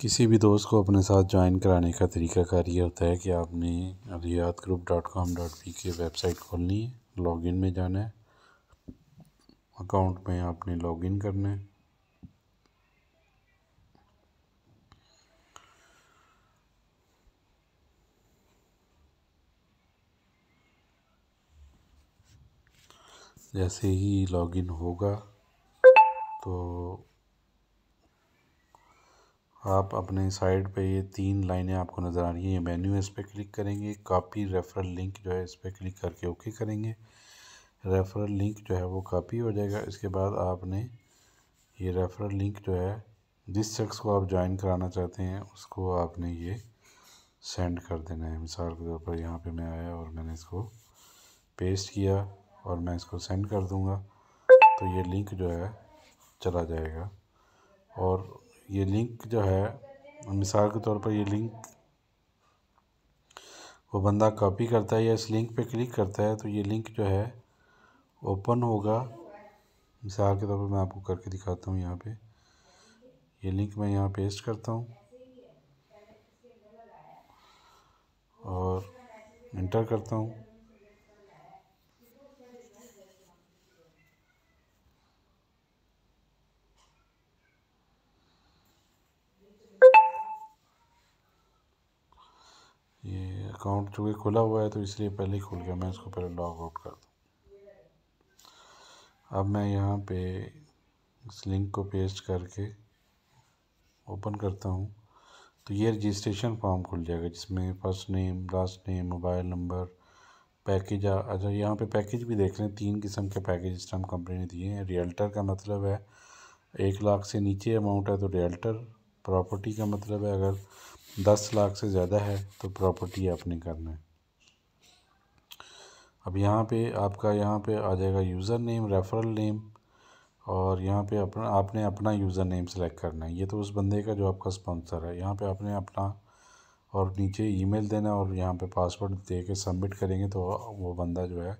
किसी भी दोस्त को अपने साथ ज्वाइन कराने का कार ये होता है कि आपने अभियात group dot com dot P के वेबसाइट खोलनी है लॉगिन में जाना है अकाउंट में आपने लॉगिन करना है जैसे ही लॉगिन होगा तो आप अपने साइड पे ये तीन लाइनें आपको नज़र आ रही हैं ये मेन्यू है इस पर क्लिक करेंगे कापी रेफरल लिंक जो है इस पर क्लिक करके ओके करेंगे रेफरल लिंक जो है वो कापी हो जाएगा इसके बाद आपने ये रेफरल लिंक जो है जिस शख्स को आप ज्वाइन कराना चाहते हैं उसको आपने ये सेंड कर देना है मिसाल के तौर पर यहाँ पर मैं आया और मैंने इसको पेस्ट किया और मैं इसको सेंड कर दूँगा तो ये लिंक जो है चला जाएगा और ये लिंक जो है मिसाल के तौर पर ये लिंक वो बंदा कॉपी करता है या इस लिंक पे क्लिक करता है तो ये लिंक जो है ओपन होगा मिसाल के तौर पर मैं आपको करके दिखाता हूँ यहाँ पे ये लिंक मैं यहाँ पेस्ट करता हूँ और इंटर करता हूँ ये अकाउंट चूँकि खुला हुआ है तो इसलिए पहले ही खुल गया मैं इसको पहले लॉग आउट कर दूँ अब मैं यहाँ पे इस लिंक को पेस्ट करके ओपन करता हूँ तो ये रजिस्ट्रेशन फॉर्म खुल जाएगा जिसमें first name last name mobile number package अच्छा यहाँ पे पैकेज भी देख लें तीन किस्म के पैकेज इस टाइम कंपनी ने दिए हैं रियल्टर का मतलब है एक लाख से नीचे अमाउंट है तो रियल्टर प्रॉपर्टी का मतलब है अगर दस लाख से ज़्यादा है तो प्रॉपर्टी आपने करना है अब यहाँ पे आपका यहाँ पे आ जाएगा यूज़र नेम रेफरल नेम और यहाँ पे अपना आपने अपना यूज़र नेम सेलेक्ट करना है ये तो उस बंदे का जो आपका स्पॉन्सर है यहाँ पे आपने अपना और नीचे ईमेल देना और यहाँ पे पासवर्ड दे के सबमिट करेंगे तो वो बंदा जो है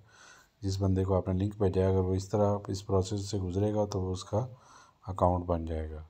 जिस बंदे को आपने लिंक भेजा है अगर वो इस तरह इस प्रोसेस से गुजरेगा तो वो उसका अकाउंट बन जाएगा